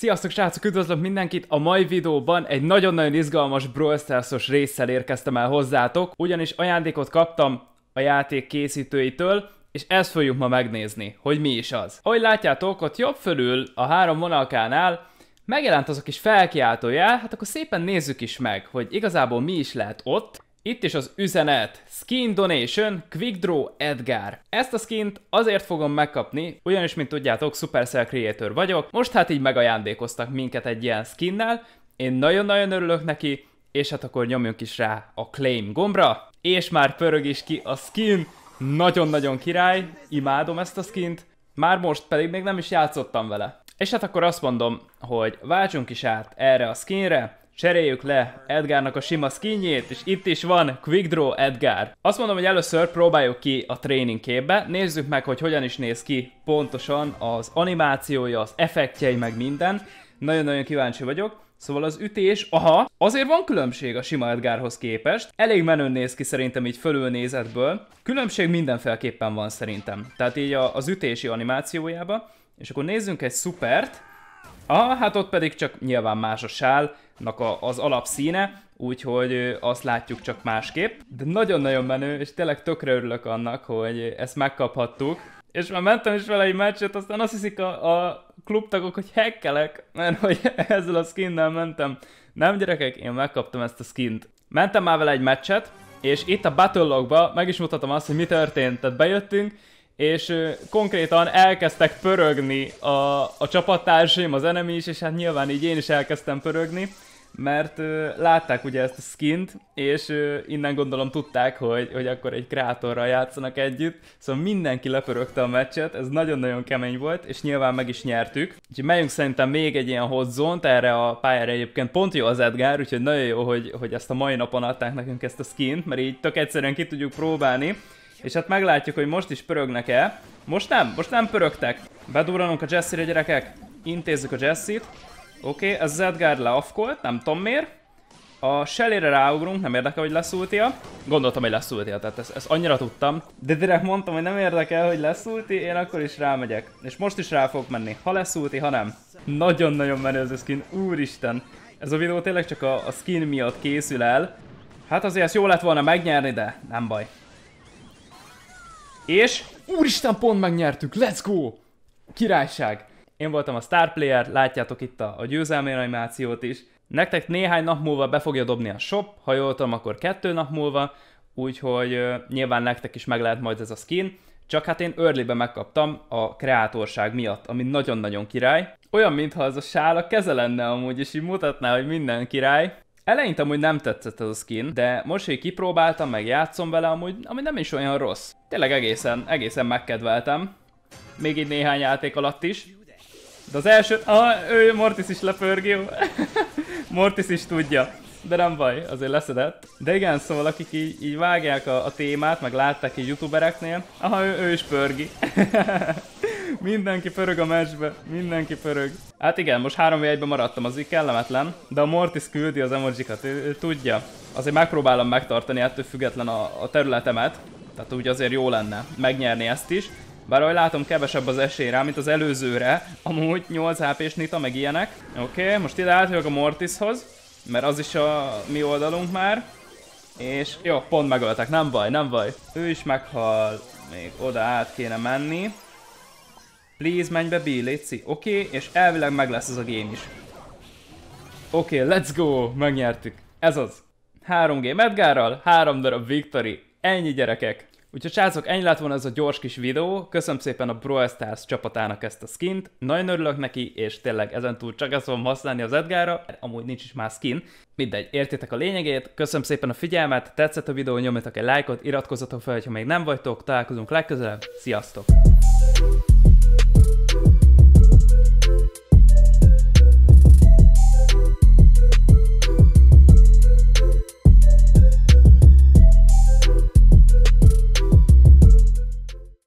Sziasztok srácok, üdvözlök mindenkit! A mai videóban egy nagyon-nagyon izgalmas Brawl Stars-os résszel érkeztem el hozzátok, ugyanis ajándékot kaptam a játék készítőitől, és ezt fogjuk ma megnézni, hogy mi is az. Ahogy látjátok, ott jobb fölül a három vonalkánál megjelent az a kis felkiáltójá, hát akkor szépen nézzük is meg, hogy igazából mi is lehet ott, itt is az üzenet. Skin Donation, Quick Draw Edgar. Ezt a skint azért fogom megkapni, ugyanis, mint tudjátok, Supercell Creator vagyok. Most hát így megajándékoztak minket egy ilyen skinnel. Én nagyon-nagyon örülök neki, és hát akkor nyomjunk is rá a claim gombra. És már pörög is ki a skin. Nagyon-nagyon király, imádom ezt a skint. Már most pedig még nem is játszottam vele. És hát akkor azt mondom, hogy váltsunk is át erre a skinre, Cseréljük le Edgárnak a sima skinjét, és itt is van Quick Draw Edgar. Azt mondom, hogy először próbáljuk ki a training képbe, nézzük meg, hogy hogyan is néz ki pontosan az animációja, az effektjei, meg minden. Nagyon-nagyon kíváncsi vagyok. Szóval az ütés, aha, azért van különbség a sima Edgarhoz képest. Elég menőn néz ki szerintem így fölülnézetből. Különbség mindenféleképpen van szerintem. Tehát így a, az ütési animációjába. És akkor nézzünk egy szupert. Ah, hát ott pedig csak nyilván más a sálnak a, az alapszíne, úgyhogy azt látjuk csak másképp. De nagyon-nagyon menő, és tényleg tökre örülök annak, hogy ezt megkaphattuk. És már mentem is vele egy meccset, aztán azt hiszik a, a klubtagok, hogy hekkelek, mert hogy ezzel a skinnel mentem. Nem gyerekek, én megkaptam ezt a skint. Mentem már vele egy meccset, és itt a Battle Logba meg is mutatom azt, hogy mi történt. Tehát bejöttünk, és konkrétan elkezdtek pörögni a, a csapattársaim, az enemi is, és hát nyilván így én is elkezdtem pörögni, mert látták ugye ezt a skint, és innen gondolom tudták, hogy, hogy akkor egy kreatorral játszanak együtt, szóval mindenki lepörögte a meccset, ez nagyon-nagyon kemény volt, és nyilván meg is nyertük. Úgyhogy megyünk szerintem még egy ilyen hozzont erre a pályára egyébként, pont jó az Edgar, úgyhogy nagyon jó, hogy, hogy ezt a mai napon adták nekünk ezt a skint, mert így tök egyszerűen ki tudjuk próbálni, és hát meglátjuk, hogy most is pörögnek-e. Most nem, most nem pörögtek. Bedurranunk a Jesse-re, gyerekek. Intézzük a Jesse-t. Oké, okay, ez Zedgár leafkolt, nem tudom miért. A Shelley-re ráugrunk, nem érdekel, hogy leszúltia. Gondoltam, hogy leszúltia, tehát ezt, ezt annyira tudtam. De direkt mondtam, hogy nem érdekel, hogy leszúlti, én akkor is rámegyek. És most is rá fog menni, ha leszúlti, ha nem. Nagyon-nagyon menő ez a skin, úristen. Ez a videó tényleg csak a, a skin miatt készül el. Hát azért ezt jó lett volna megnyerni, de nem baj. És úristen pont megnyertük, let's go! Királyság! Én voltam a star player, látjátok itt a, a győzelmi animációt is. Nektek néhány nap múlva be fogja dobni a shop, ha jól tudom, akkor kettő nap múlva, úgyhogy uh, nyilván nektek is meg lehet majd ez a skin. Csak hát én early megkaptam a kreátorság miatt, ami nagyon-nagyon király. Olyan, mintha az a sál a keze lenne amúgy, és így mutatná, hogy minden király. Eleinte amúgy nem tetszett ez a skin, de most, hogy kipróbáltam, meg játszom vele, amúgy, ami nem is olyan rossz. Tényleg egészen, egészen megkedveltem. Még így néhány játék alatt is. De az első... Ah, ő Mortis is jó? Mortis is tudja. De nem baj, azért leszedett. De igen, szóval akik így, így vágják a, a témát, meg látták így youtubereknél, aha, ő, ő is pörgi. Mindenki pörög a meccsbe, mindenki pörög. Hát igen, most 3 1 maradtam, az így kellemetlen, de a Mortis küldi az emojikat, ő, ő tudja. Azért megpróbálom megtartani ettől független a, a területemet, tehát úgy azért jó lenne megnyerni ezt is. Bár ahogy látom, kevesebb az esély rá, mint az előzőre. Amúgy 8 HP-s Nita, meg ilyenek. Oké, okay, most ide átjövök a Mortishoz, mert az is a mi oldalunk már. És jó, pont megöltek, nem baj, nem baj. Ő is meghal, még oda át kéne menni. Please, menj be B, Oké, okay, és elvileg meg lesz ez a game is. Oké, okay, let's go! Megnyertük. Ez az. 3 game Edgarral, 3 darab Victory. Ennyi gyerekek. Úgyhogy srácok, ennyi lett volna ez a gyors kis videó. Köszönöm szépen a Brawl Stars csapatának ezt a skint. Nagyon örülök neki, és tényleg ezentúl csak ezt fogom használni az Edgára. Amúgy nincs is más skin. Mindegy, értétek a lényegét. Köszönöm szépen a figyelmet, tetszett a videó, nyomjatok egy lájkot, iratkozzatok fel, ha még nem vagytok. Találkozunk legközelebb. Sziasztok!